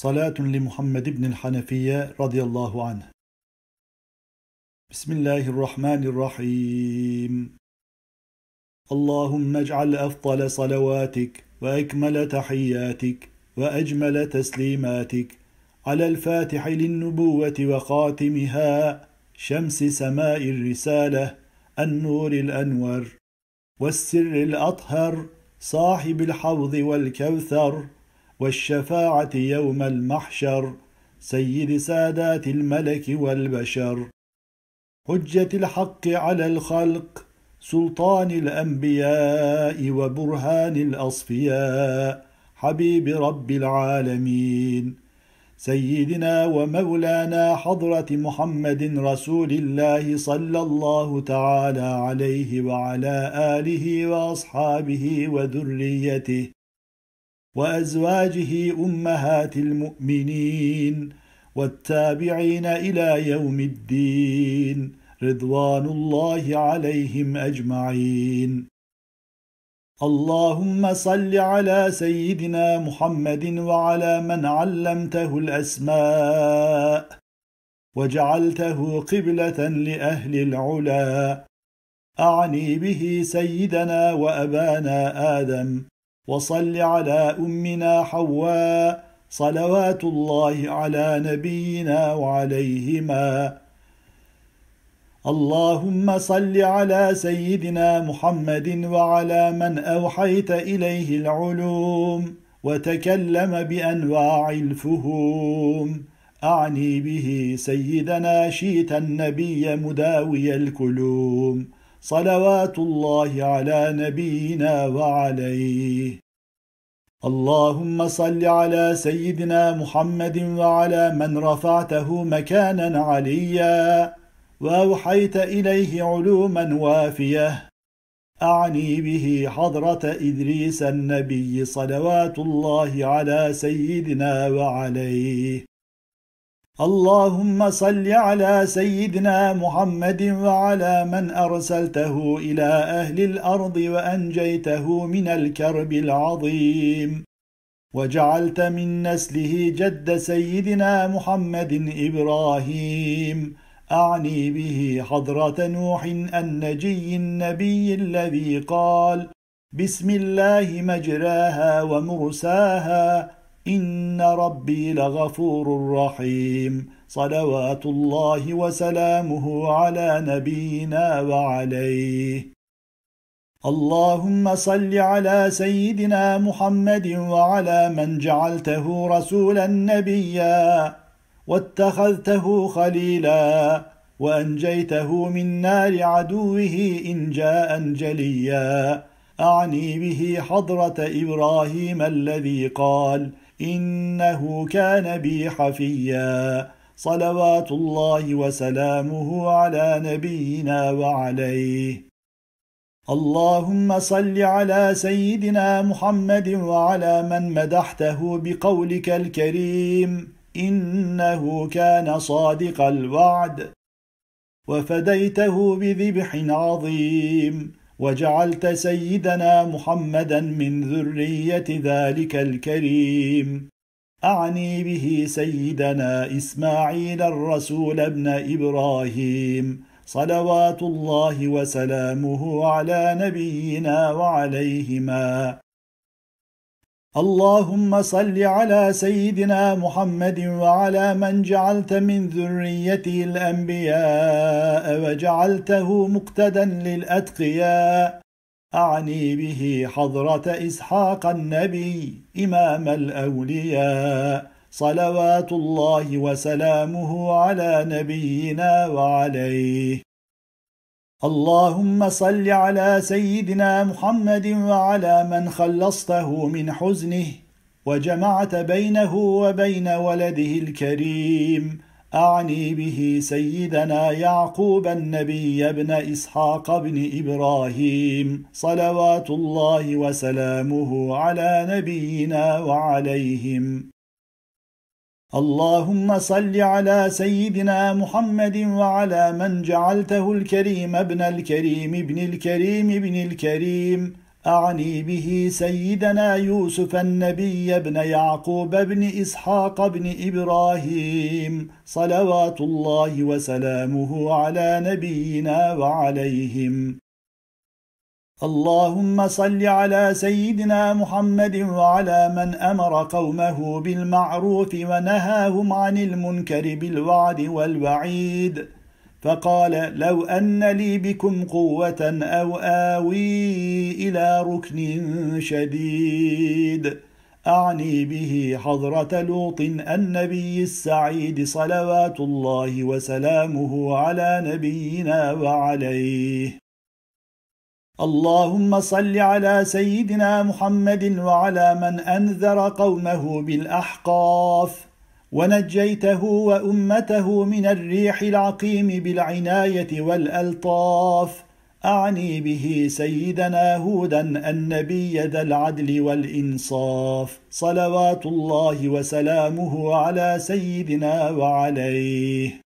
صلاة لمحمد بن الحنفية رضي الله عنه بسم الله الرحمن الرحيم اللهم اجعل أفضل صلواتك وأكمل تحياتك وأجمل تسليماتك على الفاتح للنبوة وخاتمها شمس سماء الرسالة النور الأنور والسر الأطهر صاحب الحوض والكوثر والشفاعة يوم المحشر سيد سادات الملك والبشر حجة الحق على الخلق سلطان الأنبياء وبرهان الأصفياء حبيب رب العالمين سيدنا ومولانا حضرة محمد رسول الله صلى الله تعالى عليه وعلى آله وأصحابه وذريته وأزواجه أمهات المؤمنين والتابعين إلى يوم الدين رضوان الله عليهم أجمعين اللهم صل على سيدنا محمد وعلى من علمته الأسماء وجعلته قبلة لأهل العلا أعني به سيدنا وأبانا آدم وصل على أمنا حواء صلوات الله على نبينا وعليهما اللهم صل على سيدنا محمد وعلى من أوحيت إليه العلوم وتكلم بأنواع الفهوم أعني به سيدنا شيت النبي مداوي الكلوم صلوات الله على نبينا وعليه اللهم صل على سيدنا محمد وعلى من رفعته مكانا عليا واوحيت اليه علوما وافيه اعني به حضره ادريس النبي صلوات الله على سيدنا وعليه اللهم صل على سيدنا محمد وعلى من ارسلته الى اهل الارض وانجيته من الكرب العظيم وجعلت من نسله جد سيدنا محمد ابراهيم اعني به حضره نوح النجي النبي الذي قال بسم الله مجراها ومرساها إن ربي لغفور رحيم صلوات الله وسلامه على نبينا وعليه اللهم صل على سيدنا محمد وعلى من جعلته رسولا نبيا واتخذته خليلا وانجيته من نار عدوه ان جاء جليا اعني به حضره ابراهيم الذي قال إنه كان بي حفيا صلوات الله وسلامه على نبينا وعليه اللهم صل على سيدنا محمد وعلى من مدحته بقولك الكريم إنه كان صادق الوعد وفديته بذبح عظيم وجعلت سيدنا محمدا من ذريه ذلك الكريم اعني به سيدنا اسماعيل الرسول ابن ابراهيم صلوات الله وسلامه على نبينا وعليهما اللهم صل على سيدنا محمد وعلى من جعلت من ذريته الأنبياء وجعلته مقتدا للأتقياء أعني به حضرة إسحاق النبي إمام الأولياء صلوات الله وسلامه على نبينا وعليه اللهم صل على سيدنا محمد وعلى من خلصته من حزنه وجمعت بينه وبين ولده الكريم أعني به سيدنا يعقوب النبي ابن إسحاق بن إبراهيم صلوات الله وسلامه على نبينا وعليهم اللهم صل على سيدنا محمد وعلى من جعلته الكريم ابن الكريم ابن الكريم ابن الكريم أعني به سيدنا يوسف النبي ابن يعقوب ابن إسحاق ابن إبراهيم صلوات الله وسلامه على نبينا وعليهم اللهم صل على سيدنا محمد وعلى من أمر قومه بالمعروف ونهاهم عن المنكر بالوعد والوعيد فقال لو أن لي بكم قوة أو آوي إلى ركن شديد أعني به حضرة لوط النبي السعيد صلوات الله وسلامه على نبينا وعليه اللهم صل على سيدنا محمد وعلى من أنذر قومه بالأحقاف ونجيته وأمته من الريح العقيم بالعناية والألطاف أعني به سيدنا هودا النبي ذا العدل والإنصاف صلوات الله وسلامه على سيدنا وعليه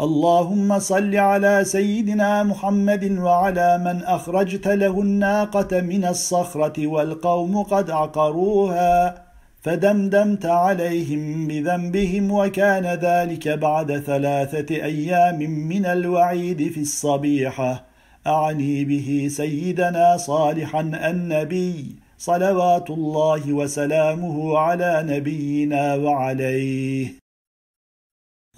اللهم صل على سيدنا محمد وعلى من أخرجت له الناقة من الصخرة والقوم قد عقروها فدمدمت عليهم بذنبهم وكان ذلك بعد ثلاثة أيام من الوعيد في الصبيحة أعني به سيدنا صالحا النبي صلوات الله وسلامه على نبينا وعليه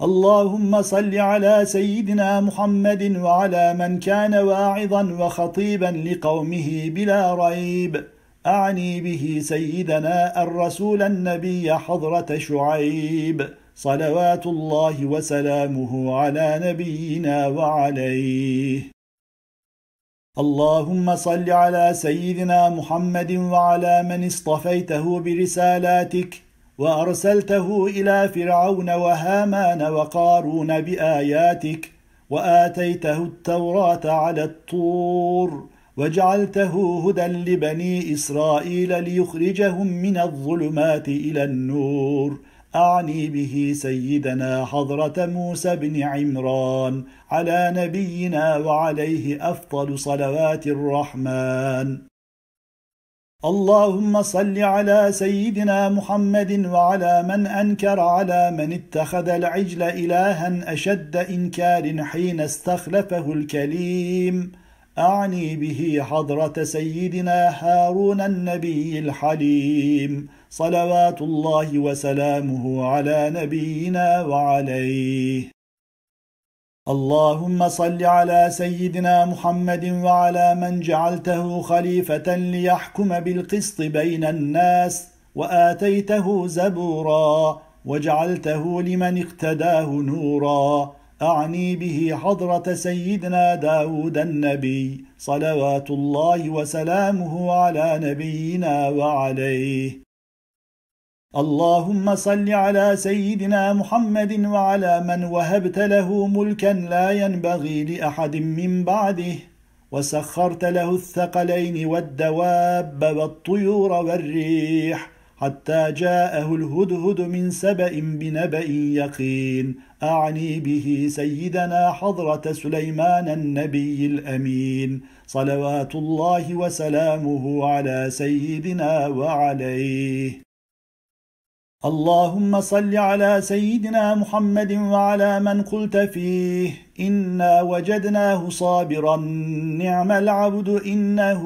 اللهم صل على سيدنا محمد وعلى من كان واعظا وخطيبا لقومه بلا ريب أعني به سيدنا الرسول النبي حضرة شعيب صلوات الله وسلامه على نبينا وعليه اللهم صل على سيدنا محمد وعلى من اصطفيته برسالاتك وارسلته الى فرعون وهامان وقارون باياتك واتيته التوراه على الطور وجعلته هدى لبني اسرائيل ليخرجهم من الظلمات الى النور اعني به سيدنا حضره موسى بن عمران على نبينا وعليه افضل صلوات الرحمن اللهم صل على سيدنا محمد وعلى من أنكر على من اتخذ العجل إلها أشد إنكار حين استخلفه الكليم أعني به حضرة سيدنا هارون النبي الحليم صلوات الله وسلامه على نبينا وعليه اللهم صل على سيدنا محمد وعلى من جعلته خليفة ليحكم بالقسط بين الناس وآتيته زبورا وجعلته لمن اقتداه نورا أعني به حضرة سيدنا داود النبي صلوات الله وسلامه على نبينا وعليه اللهم صل على سيدنا محمد وعلى من وهبت له ملكا لا ينبغي لأحد من بعده وسخرت له الثقلين والدواب والطيور والريح حتى جاءه الهدهد من سبأ بنبأ يقين أعني به سيدنا حضرة سليمان النبي الأمين صلوات الله وسلامه على سيدنا وعليه اللهم صل على سيدنا محمد وعلى من قلت فيه إنا وجدناه صابرا نعم العبد إنه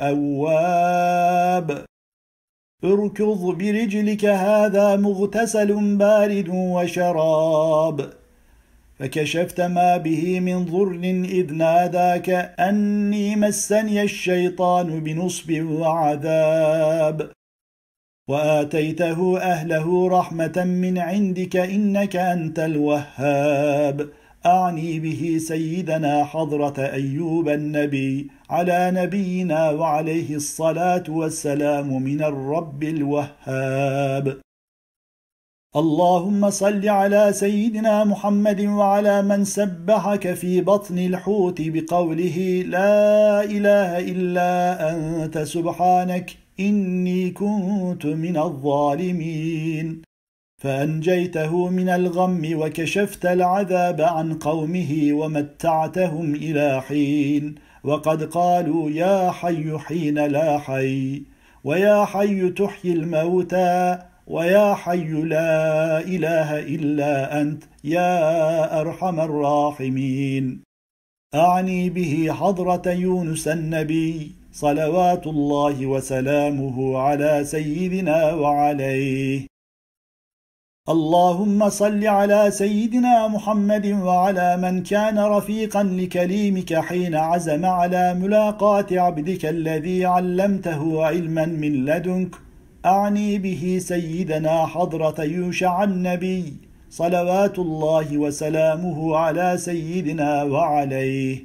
أواب اركض برجلك هذا مغتسل بارد وشراب فكشفت ما به من ضر إذ ناداك أني مسني الشيطان بنصب وعذاب واتيته اهله رحمه من عندك انك انت الوهاب اعني به سيدنا حضره ايوب النبي على نبينا وعليه الصلاه والسلام من الرب الوهاب اللهم صل على سيدنا محمد وعلى من سبحك في بطن الحوت بقوله لا اله الا انت سبحانك إني كنت من الظالمين فأنجيته من الغم وكشفت العذاب عن قومه ومتعتهم إلى حين وقد قالوا يا حي حين لا حي ويا حي تحيي الموتى ويا حي لا إله إلا أنت يا أرحم الراحمين أعني به حضرة يونس النبي صلوات الله وسلامه على سيدنا وعليه اللهم صل على سيدنا محمد وعلى من كان رفيقا لكليمك حين عزم على ملاقاة عبدك الذي علمته علما من لدنك أعني به سيدنا حضرة يوشع النبي صلوات الله وسلامه على سيدنا وعليه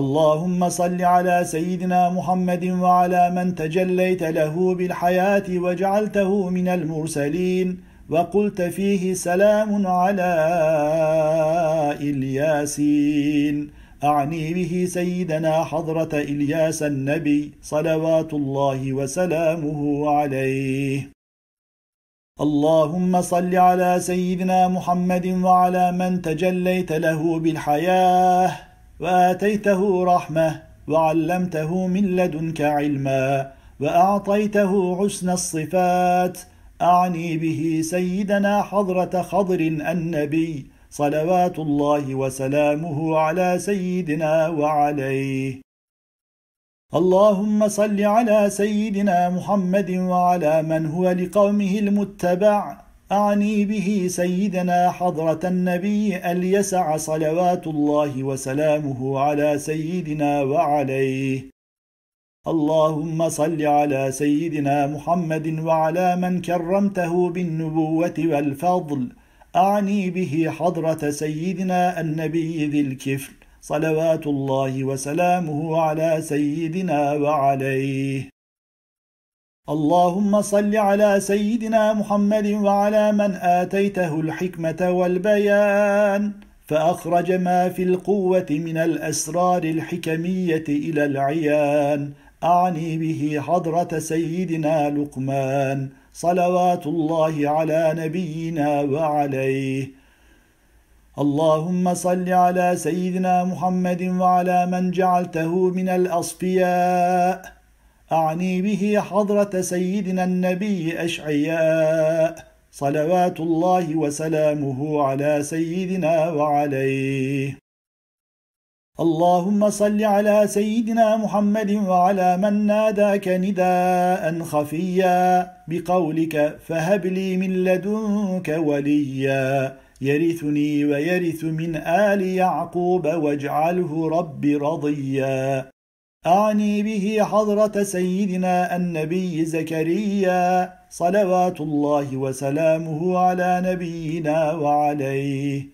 اللهم صل على سيدنا محمد وعلى من تجليت له بالحياة وجعلته من المرسلين وقلت فيه سلام على الياسين أعني به سيدنا حضرة إلياس النبي صلوات الله وسلامه عليه اللهم صل على سيدنا محمد وعلى من تجليت له بالحياه واتيته رحمه وعلمته من لدنك علما واعطيته حسن الصفات اعني به سيدنا حضره خضر النبي صلوات الله وسلامه على سيدنا وعليه اللهم صل على سيدنا محمد وعلى من هو لقومه المتبع أعني به سيدنا حضرة النبي اليسع صلوات الله وسلامه على سيدنا وعليه اللهم صل على سيدنا محمد وعلى من كرمته بالنبوة والفضل أعني به حضرة سيدنا النبي ذي الكفل صلوات الله وسلامه على سيدنا وعليه اللهم صل على سيدنا محمد وعلى من آتيته الحكمة والبيان فأخرج ما في القوة من الأسرار الحكمية إلى العيان أعني به حضرة سيدنا لقمان صلوات الله على نبينا وعليه اللهم صل على سيدنا محمد وعلى من جعلته من الأصفياء أعني به حضرة سيدنا النبي أشعياء صلوات الله وسلامه على سيدنا وعليه اللهم صل على سيدنا محمد وعلى من ناداك نداء خفيا بقولك فهب لي من لدنك وليا يرثني ويرث من آل يعقوب واجعله رب رضيا أعني به حضرة سيدنا النبي زكريا صلوات الله وسلامه على نبينا وعليه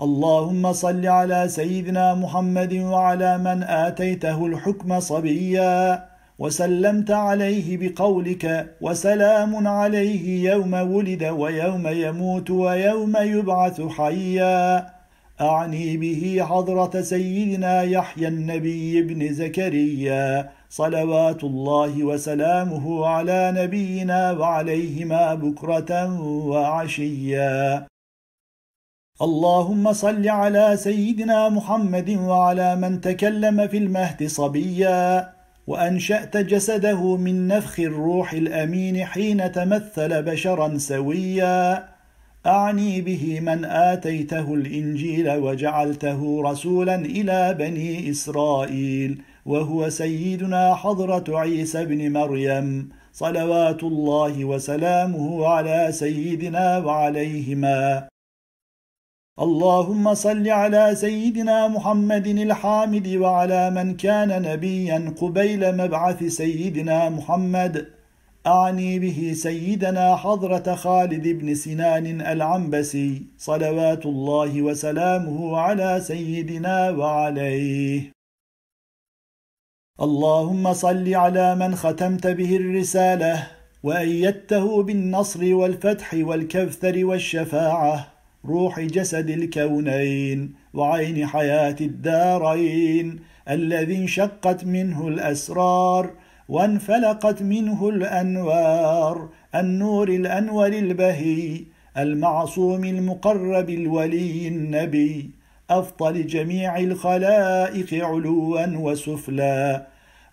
اللهم صل على سيدنا محمد وعلى من آتيته الحكم صبيا وسلمت عليه بقولك وسلام عليه يوم ولد ويوم يموت ويوم يبعث حيا أعني به حضرة سيدنا يحيى النبي بن زكريا صلوات الله وسلامه على نبينا وعليهما بكرة وعشيا اللهم صل على سيدنا محمد وعلى من تكلم في المهد صبيا وأنشأت جسده من نفخ الروح الأمين حين تمثل بشرا سويا أعني به من آتيته الإنجيل وجعلته رسولا إلى بني إسرائيل وهو سيدنا حضرة عيسى بن مريم صلوات الله وسلامه على سيدنا وعليهما اللهم صل على سيدنا محمد الحامد وعلى من كان نبيا قبيل مبعث سيدنا محمد أعني به سيدنا حضرة خالد بن سنان العنبسي صلوات الله وسلامه على سيدنا وعليه اللهم صل على من ختمت به الرسالة وأيدته بالنصر والفتح والكفثر والشفاعة روح جسد الكونين وعين حياة الدارين الذي انشقت منه الأسرار وانفلقت منه الأنوار النور الأنور البهي المعصوم المقرب الولي النبي أفضل جميع الخلائق علوا وسفلا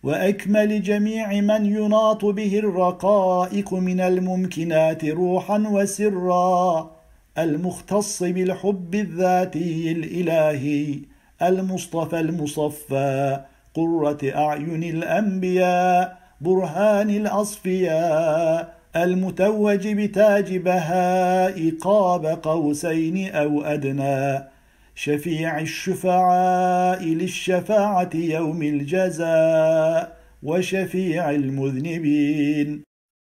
وأكمل جميع من يناط به الرقائق من الممكنات روحا وسرا المختص بالحب الذاتي الإلهي المصطفى المصفى قرة أعين الأنبياء برهان الأصفياء المتوج بتاج بهاء قاب قوسين أو أدنى شفيع الشفعاء للشفاعة يوم الجزاء وشفيع المذنبين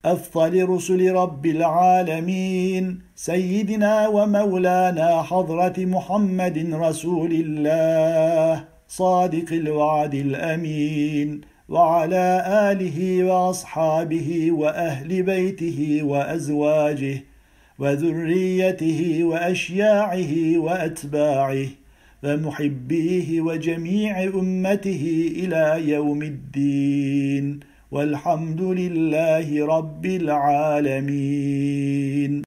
أفضل رسل رب العالمين سيدنا ومولانا حضرة محمد رسول الله صادق الوعد الأمين وعلى آله وأصحابه وأهل بيته وأزواجه وذريته وأشياعه وأتباعه ومحبيه وجميع أمته إلى يوم الدين والحمد لله رب العالمين